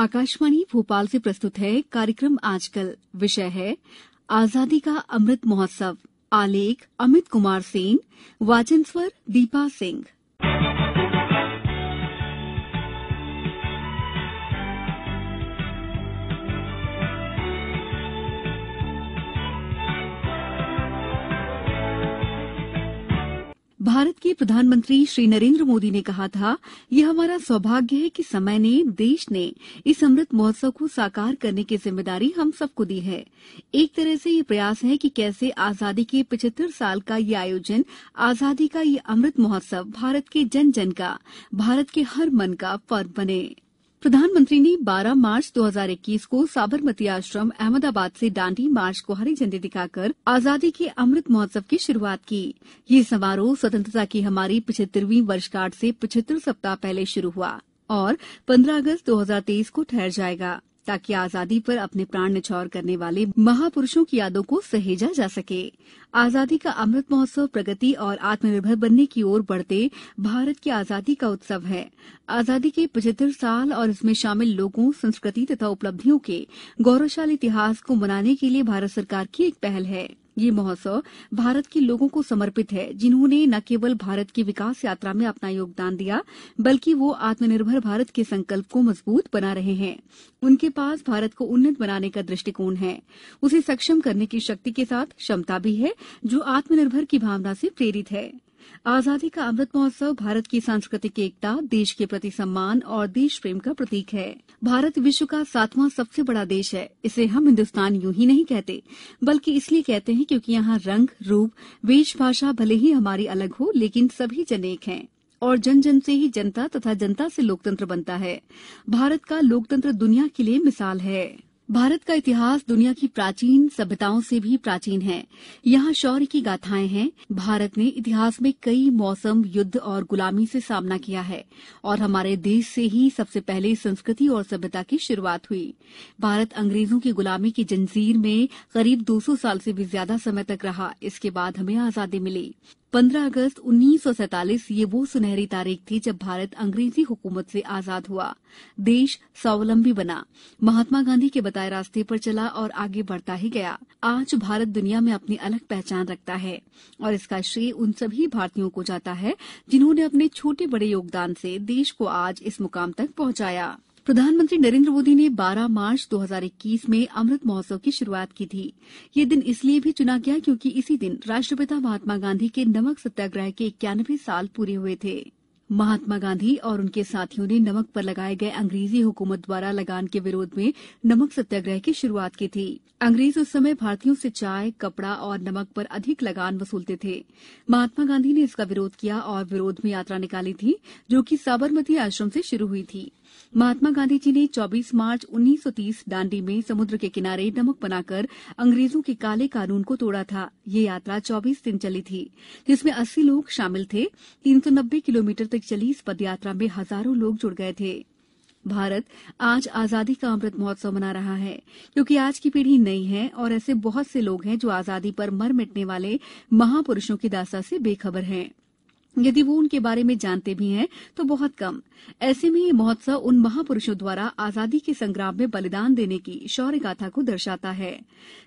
आकाशवाणी भोपाल से प्रस्तुत है कार्यक्रम आजकल विषय है आजादी का अमृत महोत्सव आलेख अमित कुमार सेन वाचन स्वर दीपा सिंह भारत के प्रधानमंत्री श्री नरेन्द्र मोदी ने कहा था यह हमारा सौभाग्य है कि समय ने देश ने इस अमृत महोत्सव को साकार करने की जिम्मेदारी हम सबको दी है एक तरह से यह प्रयास है कि कैसे आजादी के पिचहत्तर साल का यह आयोजन आजादी का यह अमृत महोत्सव भारत के जन जन का भारत के हर मन का पर्व बने प्रधानमंत्री ने बारह मार्च दो हजार इक्कीस को साबरमती आश्रम अहमदाबाद से दांडी मार्च को हरी झंडी दिखाकर आजादी के अमृत महोत्सव की शुरुआत की यह समारोह स्वतंत्रता की हमारी पिछहत्तरवीं वर्षगांठ से पिछहत्तर सप्ताह पहले शुरू हुआ और 15 अगस्त 2023 को ठहर जाएगा ताकि आजादी पर अपने प्राण निछौर करने वाले महापुरुषों की यादों को सहेजा जा सके आजादी का अमृत महोत्सव प्रगति और आत्मनिर्भर बनने की ओर बढ़ते भारत की आजादी का उत्सव है आजादी के पचहत्तर साल और इसमें शामिल लोगों संस्कृति तथा उपलब्धियों के गौरवशाली इतिहास को मनाने के लिए भारत सरकार की एक पहल है ये महोत्सव भारत के लोगों को समर्पित है जिन्होंने न केवल भारत की विकास यात्रा में अपना योगदान दिया बल्कि वो आत्मनिर्भर भारत के संकल्प को मजबूत बना रहे हैं उनके पास भारत को उन्नत बनाने का दृष्टिकोण है उसे सक्षम करने की शक्ति के साथ क्षमता भी है जो आत्मनिर्भर की भावना से प्रेरित है आजादी का अमृत महोत्सव भारत की सांस्कृतिक एकता देश के प्रति सम्मान और देश प्रेम का प्रतीक है भारत विश्व का सातवां सबसे बड़ा देश है इसे हम हिन्दुस्तान यूं ही नहीं कहते बल्कि इसलिए कहते हैं क्योंकि यहाँ रंग रूप वेशभाषा भले ही हमारी अलग हो लेकिन सभी जन एक हैं और जन जन से ही जनता तथा जनता से लोकतंत्र बनता है भारत का लोकतंत्र दुनिया के लिए मिसाल है भारत का इतिहास दुनिया की प्राचीन सभ्यताओं से भी प्राचीन है यहां शौर्य की गाथाएं हैं भारत ने इतिहास में कई मौसम युद्ध और गुलामी से सामना किया है और हमारे देश से ही सबसे पहले संस्कृति और सभ्यता की शुरुआत हुई भारत अंग्रेजों की गुलामी की जंजीर में करीब 200 साल से भी ज्यादा समय तक रहा इसके बाद हमें आजादी मिली 15 अगस्त उन्नीस सौ सैंतालीस ये वो सुनहरी तारीख थी जब भारत अंग्रेजी हुकूमत से आजाद हुआ देश स्वावलंबी बना महात्मा गांधी के बताए रास्ते पर चला और आगे बढ़ता ही गया आज भारत दुनिया में अपनी अलग पहचान रखता है और इसका श्रेय उन सभी भारतीयों को जाता है जिन्होंने अपने छोटे बड़े योगदान से देश को आज इस मुकाम तक पहुंचाया प्रधानमंत्री नरेन्द्र मोदी ने बारह मार्च दो हजार इक्कीस में अमृत महोत्सव की शुरूआत की थी ये दिन इसलिए भी चुना गया क्योंकि इसी दिन राष्ट्रपिता महात्मा गांधी के नमक सत्याग्रह के इक्यानवे साल पूरे हुए थे महात्मा गांधी और उनके साथियों ने नमक पर लगाए गए अंग्रेजी हुकूमत द्वारा लगान के विरोध में नमक सत्याग्रह की शुरुआत की थी अंग्रेज उस समय भारतीयों से चाय कपड़ा और नमक पर अधिक लगान वसूलते थे महात्मा गांधी ने इसका विरोध किया और विरोध में यात्रा निकाली थी जो कि साबरमती आश्रम से शुरू हुई थी महात्मा गांधी जी ने 24 मार्च 1930 दांडी में समुद्र के किनारे नमक बनाकर अंग्रेजों के काले कानून को तोड़ा था ये यात्रा 24 दिन चली थी जिसमें 80 लोग शामिल थे 390 किलोमीटर तक तक चली इस पदयात्रा में हजारों लोग जुड़ गए थे भारत आज आजादी का अमृत महोत्सव मना रहा है क्योंकि आज की पीढ़ी नई है और ऐसे बहुत से लोग हैं जो आजादी पर मर मिटने वाले महापुरुषों की दासा से बेखबर हैं यदि वो उनके बारे में जानते भी हैं तो बहुत कम ऐसे में ये महोत्सव उन महापुरुषों द्वारा आजादी के संग्राम में बलिदान देने की शौर्य गाथा को दर्शाता है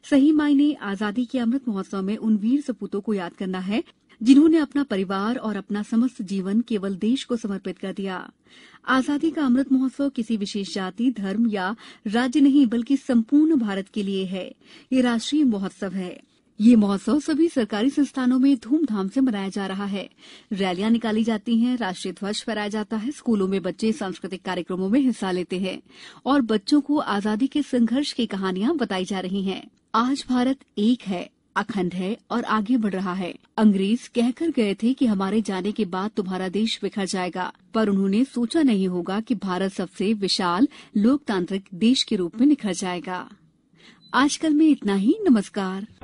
सही मायने आजादी के अमृत महोत्सव में उन वीर सपूतों को याद करना है जिन्होंने अपना परिवार और अपना समस्त जीवन केवल देश को समर्पित कर दिया आजादी का अमृत महोत्सव किसी विशेष जाति धर्म या राज्य नहीं बल्कि संपूर्ण भारत के लिए है ये राष्ट्रीय महोत्सव है ये महोत्सव सभी सरकारी संस्थानों में धूमधाम से मनाया जा रहा है रैलियां निकाली जाती हैं राष्ट्रीय ध्वज फहराया जाता है स्कूलों में बच्चे सांस्कृतिक कार्यक्रमों में हिस्सा लेते हैं और बच्चों को आजादी के संघर्ष की कहानियां बताई जा रही हैं आज भारत एक है अखंड है और आगे बढ़ रहा है अंग्रेज कहकर गए थे कि हमारे जाने के बाद तुम्हारा देश बिखर जाएगा पर उन्होंने सोचा नहीं होगा कि भारत सबसे विशाल लोकतांत्रिक देश के रूप में निखर जाएगा आजकल में इतना ही नमस्कार